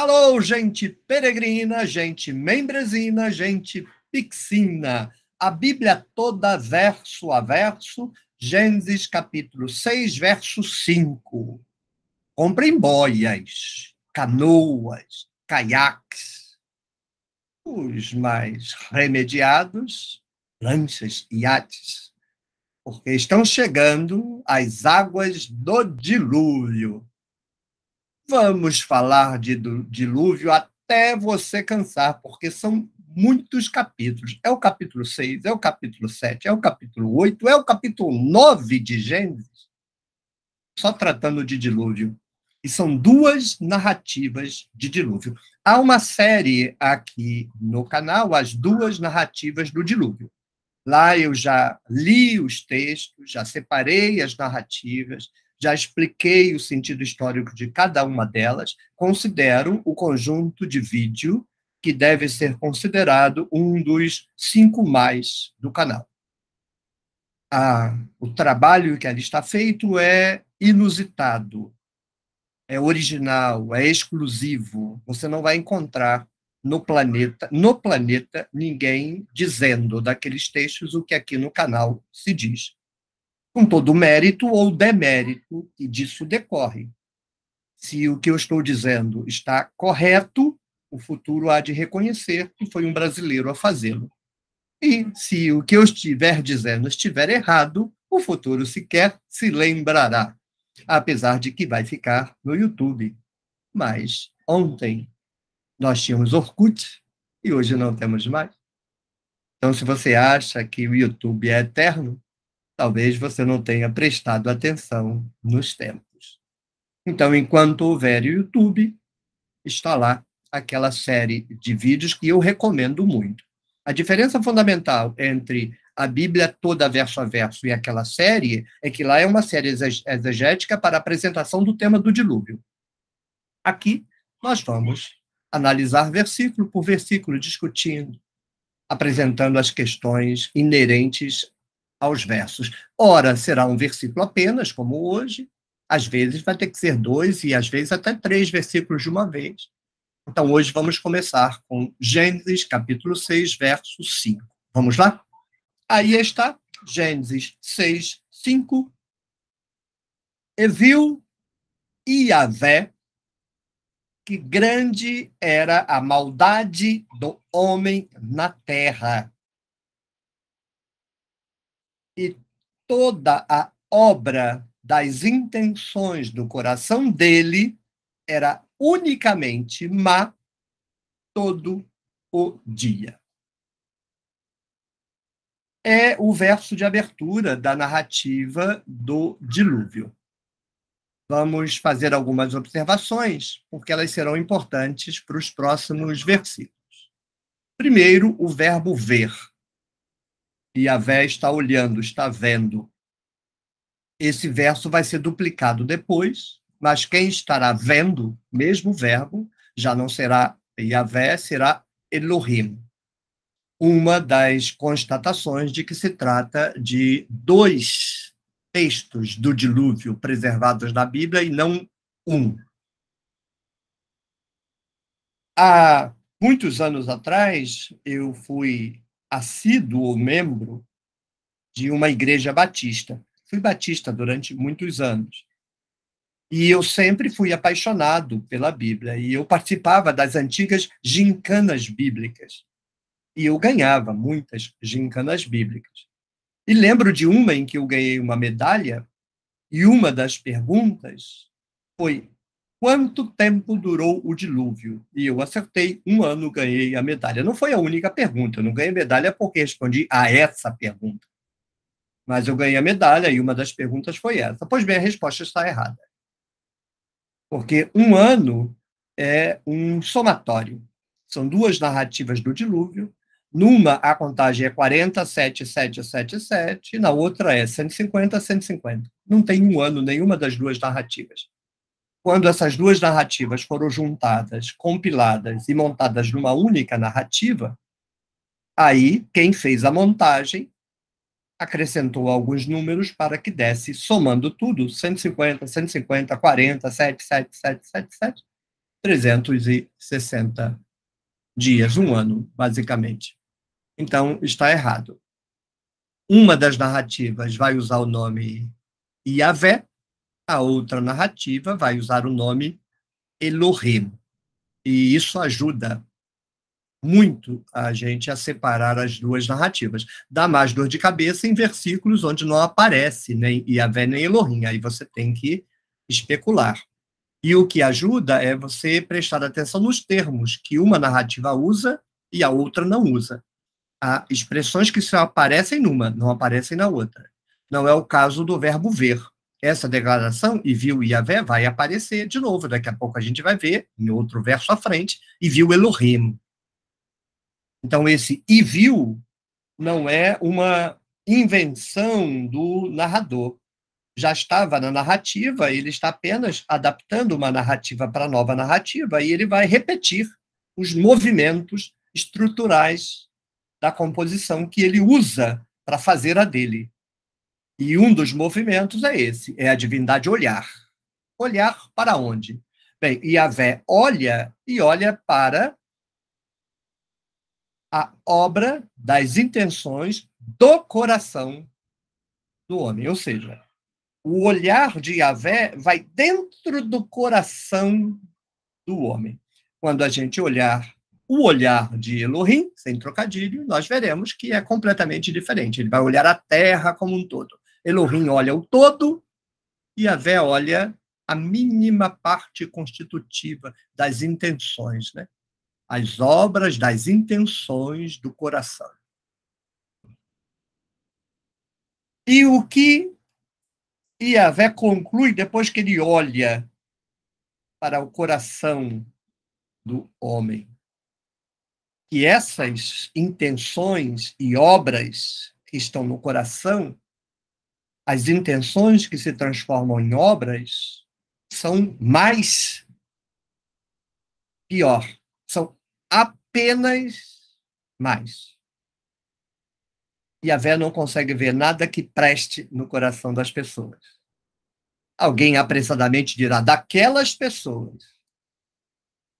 Alô, gente peregrina, gente membresina, gente pixina. A Bíblia toda, verso a verso, Gênesis capítulo 6, verso 5. Comprem boias, canoas, caiaques. Os mais remediados, lanchas e iates, porque estão chegando as águas do dilúvio. Vamos falar de dilúvio até você cansar, porque são muitos capítulos. É o capítulo 6, é o capítulo 7, é o capítulo 8, é o capítulo 9 de Gênesis, só tratando de dilúvio. E são duas narrativas de dilúvio. Há uma série aqui no canal, as duas narrativas do dilúvio. Lá eu já li os textos, já separei as narrativas, já expliquei o sentido histórico de cada uma delas. Considero o conjunto de vídeo que deve ser considerado um dos cinco mais do canal. Ah, o trabalho que ali está feito é inusitado, é original, é exclusivo. Você não vai encontrar no planeta, no planeta, ninguém dizendo daqueles textos o que aqui no canal se diz com todo o mérito ou demérito que disso decorre. Se o que eu estou dizendo está correto, o futuro há de reconhecer que foi um brasileiro a fazê-lo. E se o que eu estiver dizendo estiver errado, o futuro sequer se lembrará, apesar de que vai ficar no YouTube. Mas ontem nós tínhamos Orkut e hoje não temos mais. Então, se você acha que o YouTube é eterno, talvez você não tenha prestado atenção nos tempos. Então, enquanto houver YouTube, está lá aquela série de vídeos que eu recomendo muito. A diferença fundamental entre a Bíblia toda verso a verso e aquela série é que lá é uma série exegética para a apresentação do tema do dilúvio. Aqui nós vamos analisar versículo por versículo, discutindo, apresentando as questões inerentes aos versos. Ora, será um versículo apenas, como hoje, às vezes vai ter que ser dois e às vezes até três versículos de uma vez. Então, hoje vamos começar com Gênesis, capítulo 6, verso 5. Vamos lá? Aí está, Gênesis 6, 5. E viu Iavé que grande era a maldade do homem na terra e toda a obra das intenções do coração dele era unicamente má todo o dia. É o verso de abertura da narrativa do dilúvio. Vamos fazer algumas observações, porque elas serão importantes para os próximos versículos. Primeiro, o verbo ver e a Vé está olhando, está vendo. Esse verso vai ser duplicado depois, mas quem estará vendo, mesmo verbo, já não será Yahvé, será Elohim. Uma das constatações de que se trata de dois textos do dilúvio preservados na Bíblia e não um. Há muitos anos atrás, eu fui assíduo membro de uma igreja batista. Fui batista durante muitos anos. E eu sempre fui apaixonado pela Bíblia. E eu participava das antigas gincanas bíblicas. E eu ganhava muitas gincanas bíblicas. E lembro de uma em que eu ganhei uma medalha. E uma das perguntas foi: Quanto tempo durou o dilúvio? E eu acertei, um ano ganhei a medalha. Não foi a única pergunta, eu não ganhei medalha porque respondi a essa pergunta. Mas eu ganhei a medalha e uma das perguntas foi essa. Pois bem, a resposta está errada. Porque um ano é um somatório. São duas narrativas do dilúvio. Numa, a contagem é 40, 7, 7, 7, 7, e na outra é 150, 150. Não tem um ano nenhuma das duas narrativas quando essas duas narrativas foram juntadas, compiladas e montadas numa única narrativa, aí quem fez a montagem acrescentou alguns números para que desse, somando tudo, 150, 150, 40, 7, 7, 7, 7, 7, 360 dias, um ano, basicamente. Então, está errado. Uma das narrativas vai usar o nome Iavé, a outra narrativa vai usar o nome Elohim. E isso ajuda muito a gente a separar as duas narrativas. Dá mais dor de cabeça em versículos onde não aparece nem Yahvé nem Elohim. Aí você tem que especular. E o que ajuda é você prestar atenção nos termos que uma narrativa usa e a outra não usa. Há expressões que só aparecem numa, não aparecem na outra. Não é o caso do verbo ver essa declaração e viu Yahvé vai aparecer de novo. Daqui a pouco a gente vai ver, em outro verso à frente, e viu Elohim. Então, esse e viu não é uma invenção do narrador. Já estava na narrativa, ele está apenas adaptando uma narrativa para nova narrativa, e ele vai repetir os movimentos estruturais da composição que ele usa para fazer a dele. E um dos movimentos é esse, é a divindade olhar. Olhar para onde? Bem, Yahvé olha e olha para a obra das intenções do coração do homem. Ou seja, o olhar de Yahvé vai dentro do coração do homem. Quando a gente olhar o olhar de Elohim, sem trocadilho, nós veremos que é completamente diferente. Ele vai olhar a terra como um todo. Elohim olha o todo e a Vé olha a mínima parte constitutiva das intenções, né? as obras das intenções do coração. E o que Iavé conclui depois que ele olha para o coração do homem? Que essas intenções e obras que estão no coração as intenções que se transformam em obras são mais pior, são apenas mais. E a Vé não consegue ver nada que preste no coração das pessoas. Alguém apressadamente dirá daquelas pessoas.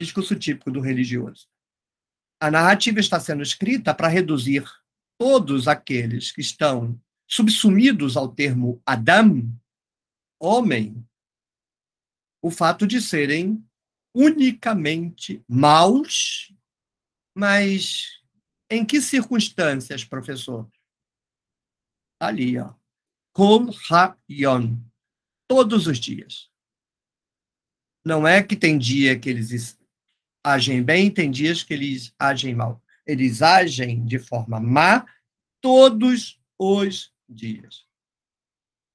Discurso típico do religioso. A narrativa está sendo escrita para reduzir todos aqueles que estão subsumidos ao termo Adam, homem, o fato de serem unicamente maus, mas em que circunstâncias, professor? Ali, ó. Kol Ha-Yon. Todos os dias. Não é que tem dia que eles agem bem, tem dias que eles agem mal. Eles agem de forma má todos os dias.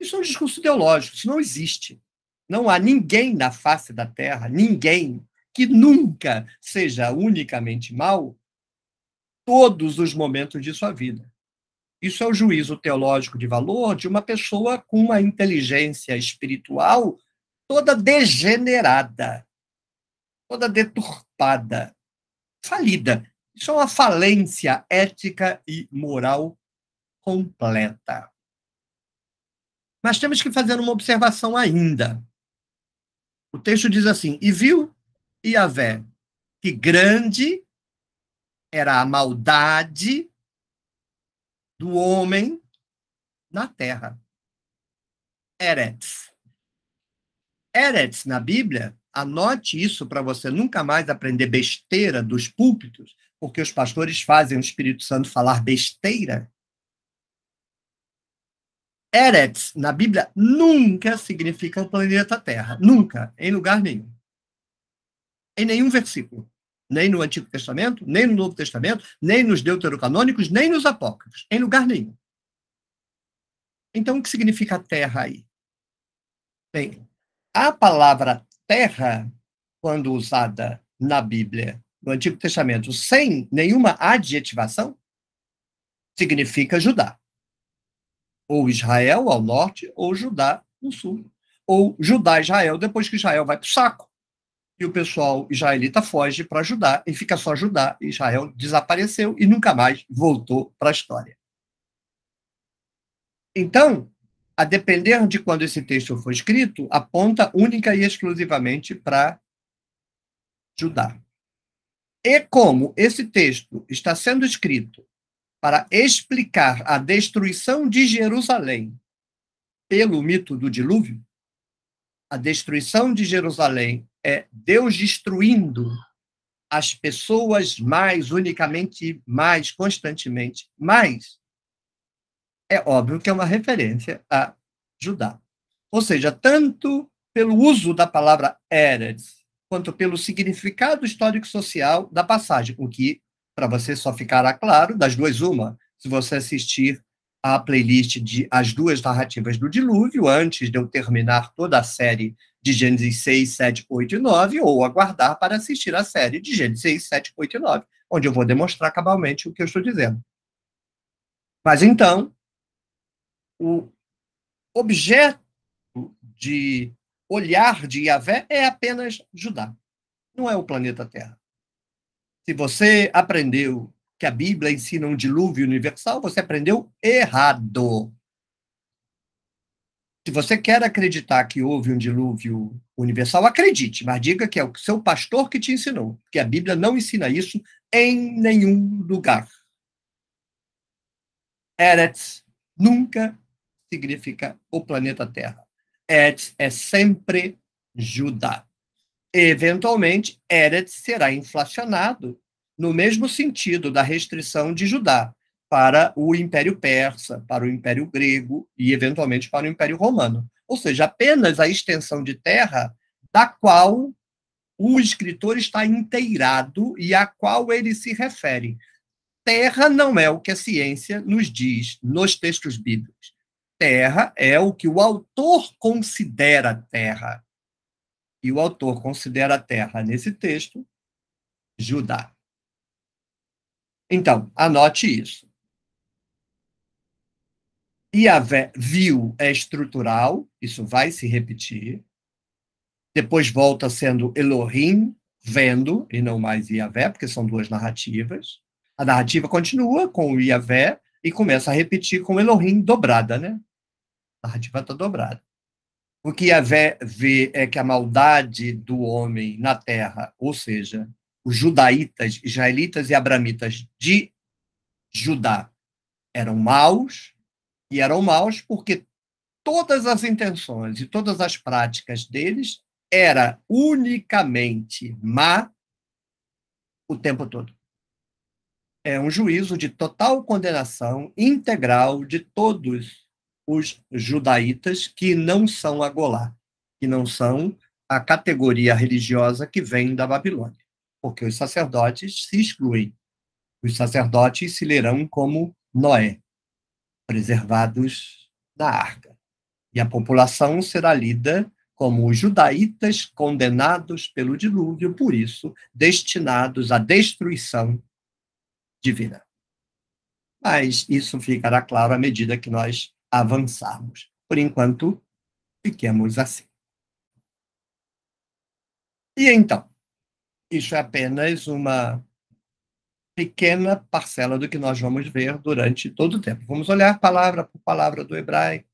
Isso é um discurso ideológico, isso não existe. Não há ninguém na face da Terra, ninguém que nunca seja unicamente mal todos os momentos de sua vida. Isso é o juízo teológico de valor de uma pessoa com uma inteligência espiritual toda degenerada, toda deturpada, falida. Isso é uma falência ética e moral completa. Mas temos que fazer uma observação ainda. O texto diz assim: E viu Yahvé que grande era a maldade do homem na terra. Eretz. Eretz, na Bíblia, anote isso para você nunca mais aprender besteira dos púlpitos, porque os pastores fazem o Espírito Santo falar besteira. Eretz, na Bíblia, nunca significa o planeta Terra. Nunca, em lugar nenhum. Em nenhum versículo. Nem no Antigo Testamento, nem no Novo Testamento, nem nos deuterocanônicos, nem nos apócrifos. Em lugar nenhum. Então, o que significa terra aí? Bem, a palavra terra, quando usada na Bíblia, no Antigo Testamento, sem nenhuma adjetivação, significa Judá ou Israel ao norte, ou Judá no sul. Ou Judá e Israel, depois que Israel vai para o saco. E o pessoal israelita foge para Judá e fica só Judá. Israel desapareceu e nunca mais voltou para a história. Então, a depender de quando esse texto foi escrito, aponta única e exclusivamente para Judá. E como esse texto está sendo escrito para explicar a destruição de Jerusalém pelo mito do dilúvio, a destruição de Jerusalém é Deus destruindo as pessoas mais unicamente, mais constantemente, mais é óbvio que é uma referência a Judá. Ou seja, tanto pelo uso da palavra Eretz, quanto pelo significado histórico-social da passagem, o que para você só ficará claro, das duas, uma, se você assistir à playlist de As Duas Narrativas do Dilúvio, antes de eu terminar toda a série de Gênesis 6, 7, 8 e 9, ou aguardar para assistir a série de Gênesis 6, 7, 8 e 9, onde eu vou demonstrar cabalmente o que eu estou dizendo. Mas então, o objeto de olhar de Yahvé é apenas Judá, não é o planeta Terra. Se você aprendeu que a Bíblia ensina um dilúvio universal, você aprendeu errado. Se você quer acreditar que houve um dilúvio universal, acredite, mas diga que é o seu pastor que te ensinou, porque a Bíblia não ensina isso em nenhum lugar. Eretz nunca significa o planeta Terra. Eretz é sempre Judá. Eventualmente, Eretz será inflacionado no mesmo sentido da restrição de Judá para o Império Persa, para o Império Grego e, eventualmente, para o Império Romano. Ou seja, apenas a extensão de terra da qual o escritor está inteirado e a qual ele se refere. Terra não é o que a ciência nos diz nos textos bíblicos. Terra é o que o autor considera terra. E o autor considera a terra, nesse texto, Judá. Então, anote isso. Iavé viu é estrutural, isso vai se repetir. Depois volta sendo Elohim, vendo, e não mais Iavé, porque são duas narrativas. A narrativa continua com o Iavé e começa a repetir com Elohim dobrada, né? A narrativa está dobrada. O que Yahvé vê é que a maldade do homem na terra, ou seja, os judaítas, israelitas e abramitas de Judá eram maus, e eram maus porque todas as intenções e todas as práticas deles era unicamente má o tempo todo. É um juízo de total condenação integral de todos os judaítas, que não são a Golá, que não são a categoria religiosa que vem da Babilônia, porque os sacerdotes se excluem. Os sacerdotes se lerão como Noé, preservados da arca. E a população será lida como os judaítas condenados pelo dilúvio, por isso destinados à destruição divina. Mas isso ficará claro à medida que nós avançarmos. Por enquanto, fiquemos assim. E então, isso é apenas uma pequena parcela do que nós vamos ver durante todo o tempo. Vamos olhar palavra por palavra do hebraico,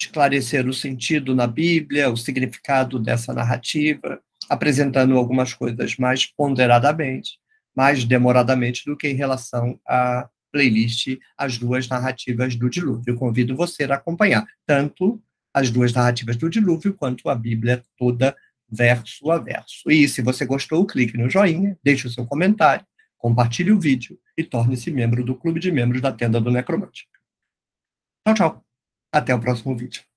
esclarecer o sentido na Bíblia, o significado dessa narrativa, apresentando algumas coisas mais ponderadamente, mais demoradamente do que em relação a playlist as duas narrativas do dilúvio. Eu convido você a acompanhar tanto as duas narrativas do dilúvio quanto a Bíblia toda verso a verso. E se você gostou, clique no joinha, deixe o seu comentário, compartilhe o vídeo e torne-se membro do clube de membros da Tenda do Necromante. Tchau, tchau. Até o próximo vídeo.